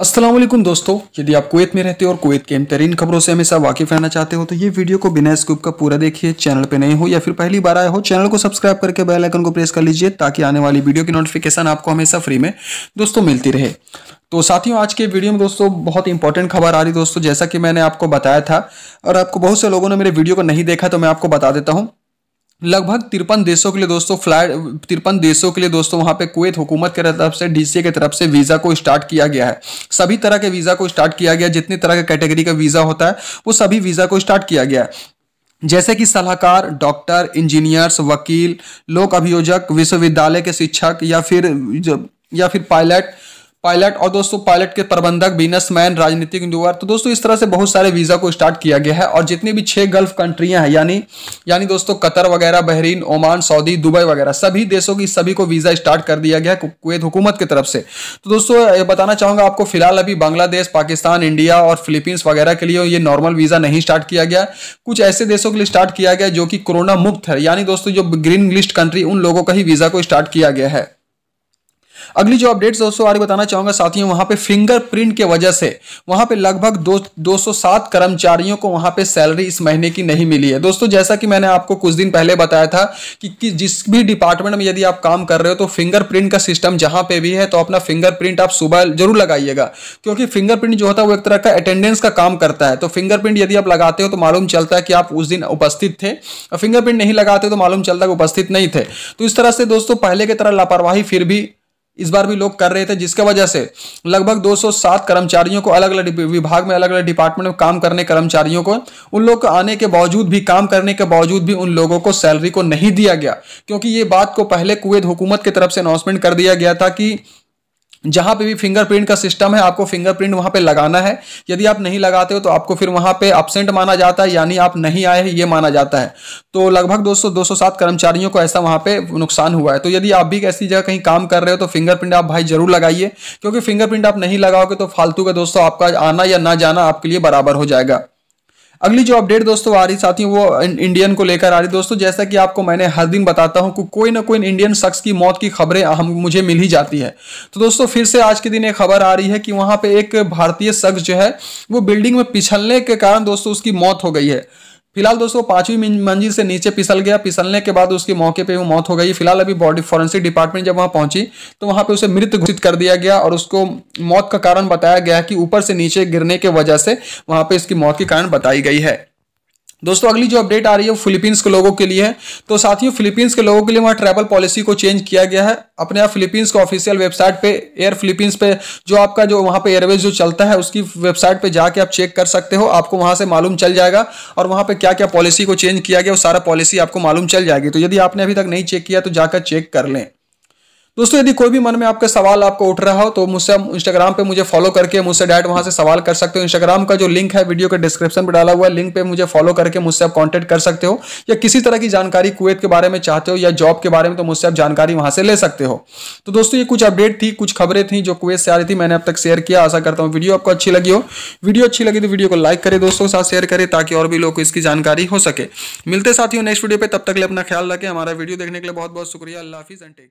असलम दोस्तों यदि आप कुवैत में रहते हो और कुवैत के तरीन खबरों से हमेशा वाकिफ रहना चाहते हो तो ये वीडियो को बिना स्कूप का पूरा देखिए चैनल पे नए हो या फिर पहली बार आए हो चैनल को सब्सक्राइब करके बेल आइकन को प्रेस कर लीजिए ताकि आने वाली वीडियो की नोटिफिकेशन आपको हमेशा फ्री में दोस्तों मिलती रहे तो साथियों आज के वीडियो में दोस्तों बहुत इंपॉर्टेंट खबर आ रही दोस्तों जैसा कि मैंने आपको बताया था और आपको बहुत से लोगों ने मेरे वीडियो को नहीं देखा तो मैं आपको बता देता हूँ लगभग तिरपन देशों के लिए दोस्तों फ्लाइट तिरपन देशों के लिए दोस्तों वहाँ पे कुवैत हुकूमत के तरफ से डीसीए के तरफ से वीज़ा को स्टार्ट किया गया है सभी तरह के वीज़ा को स्टार्ट किया गया जितनी तरह का कैटेगरी का वीज़ा होता है वो सभी वीज़ा को स्टार्ट किया गया है जैसे कि सलाहकार डॉक्टर इंजीनियर्स वकील लोक अभियोजक विश्वविद्यालय के शिक्षक या फिर या फिर पायलट पायलट और दोस्तों पायलट के प्रबंधक बिजनेसमैन राजनीतिक उम्मीदवार तो दोस्तों इस तरह से बहुत सारे वीज़ा को स्टार्ट किया गया है और जितनी भी छः गल्फ कंट्रियां हैं यानी यानी दोस्तों कतर वगैरह बहरीन ओमान सऊदी दुबई वगैरह सभी देशों की सभी को वीज़ा स्टार्ट कर दिया गया है कुवैत हुकूमत की तरफ से तो दोस्तों बताना चाहूँगा आपको फिलहाल अभी बांग्लादेश पाकिस्तान इंडिया और फिलीपींस वगैरह के लिए ये नॉर्मल वीज़ा नहीं स्टार्ट किया गया कुछ ऐसे देशों के लिए स्टार्ट किया गया जो कि कोरोना मुक्त है यानी दोस्तों जो ग्रीन लिस्ट कंट्री उन लोगों का ही वीज़ा को स्टार्ट किया गया है अगली जो अपडेट्स दोस्तों आगे बताना चाहूंगा साथियों वहां पे फिंगरप्रिंट के वजह से वहां पे लगभग दो सात कर्मचारियों को वहां पे सैलरी इस महीने की नहीं मिली है दोस्तों जैसा कि मैंने आपको कुछ दिन पहले बताया था कि, कि जिस भी डिपार्टमेंट में यदि आप काम कर रहे हो तो फिंगरप्रिंट का सिस्टम जहां पे भी है तो अपना फिंगरप्रिंट आप सुबह जरूर लगाइएगा क्योंकि फिंगरप्रिंट जो होता है वो एक तरह का अटेंडेंस का काम करता है तो फिंगरप्रिंट यदि आप लगाते हो तो मालूम चलता है कि आप उस दिन उपस्थित थे और फिंगरप्रिंट नहीं लगाते तो मालूम चलता है उपस्थित नहीं थे तो इस तरह से दोस्तों पहले की तरह लापरवाही फिर भी इस बार भी लोग कर रहे थे जिसके वजह से लगभग 207 कर्मचारियों को अलग अलग विभाग में अलग अलग डिपार्टमेंट में काम करने कर्मचारियों को उन लोग को आने के बावजूद भी काम करने के बावजूद भी उन लोगों को सैलरी को नहीं दिया गया क्योंकि ये बात को पहले कुवैत हुकूमत की तरफ से अनाउंसमेंट कर दिया गया था कि जहां पे भी फिंगरप्रिंट का सिस्टम है आपको फिंगरप्रिंट वहां पे लगाना है यदि आप नहीं लगाते हो तो आपको फिर वहां पे अपसेंट माना जाता है यानी आप नहीं आए हैं ये माना जाता है तो लगभग 200 207 कर्मचारियों को ऐसा वहां पे नुकसान हुआ है तो यदि आप भी ऐसी जगह कहीं काम कर रहे हो तो फिंगरप्रिंट आप भाई जरूर लगाइए क्योंकि फिंगरप्रिंट आप नहीं लगाओगे तो फालतू का दोस्तों आपका आना या ना जाना आपके लिए बराबर हो जाएगा अगली जो अपडेट दोस्तों आ रही साथियों वो इंडियन को लेकर आ रही है दोस्तों जैसा कि आपको मैंने हर दिन बताता हूं कि कोई ना कोई इंडियन शख्स की मौत की खबरें हम मुझे मिल ही जाती है तो दोस्तों फिर से आज के दिन एक खबर आ रही है कि वहां पे एक भारतीय शख्स जो है वो बिल्डिंग में पिछलने के कारण दोस्तों उसकी मौत हो गई है फिलहाल दोस्तों पांचवी मंजिल से नीचे पिसल गया पिसलने के बाद उसकी मौके पर मौत हो गई फिलहाल अभी बॉडी फॉरेंसिक डिपार्टमेंट जब वहां पहुंची तो वहां पर उसे मृत घोषित कर दिया गया और उसको मौत का कारण बताया गया कि ऊपर से नीचे गिरने के वजह से वहां पे इसकी मौत के कारण बताई गई है दोस्तों अगली जो अपडेट आ रही है वो फिलीपींस के लोगों के लिए है तो साथियों फिलीपींस के लोगों के लिए वहाँ ट्रैवल पॉलिसी को चेंज किया गया है अपने आप फिलीपींस के ऑफिशियल वेबसाइट पे एयर फिलीपींस पे जो आपका जो वहाँ पे एयरवेज जो चलता है उसकी वेबसाइट पे जाके आप चेक कर सकते हो आपको वहाँ से मालूम चल जाएगा और वहाँ पर क्या क्या पॉलिसी को चेंज किया गया वो सारा पॉलिसी आपको मालूम चल जाएगी तो यदि आपने अभी तक नहीं चेक किया तो जाकर चेक कर लें दोस्तों यदि कोई भी मन में आपका सवाल आपको उठ रहा हो तो मुझसे आप इंस्टाग्राम पे मुझे फॉलो करके मुझसे डायरेक्ट वहां से सवाल कर सकते हो इंस्टाग्राम का जो लिंक है वीडियो के डिस्क्रिप्शन में डाला हुआ है लिंक पे मुझे फॉलो करके मुझसे आप कॉन्टेक्ट कर सकते हो या किसी तरह की जानकारी कुवैत के बारे में चाहते हो या जॉब के बारे में तो मुझसे आप जानकारी वहां से ले सकते हो तो दोस्तों ये कुछ अपडेट थी कुछ खबरें थी जो कुवैत से आ रही थी मैंने अब तक शेयर किया आशा करता हूँ वीडियो आपको अच्छी लगी हो वीडियो अच्छी लगी तो वीडियो को लाइक करे दोस्तों के साथ शेयर करें ताकि और भी लोग को इसकी जानकारी हो सके मिलते साथियों नेक्स्ट वीडियो पर तब तक अपना ख्याल रखें हमारा वीडियो देखने के लिए बहुत बहुत शुक्रिया अल्लाह हाफिज़ एंड टेक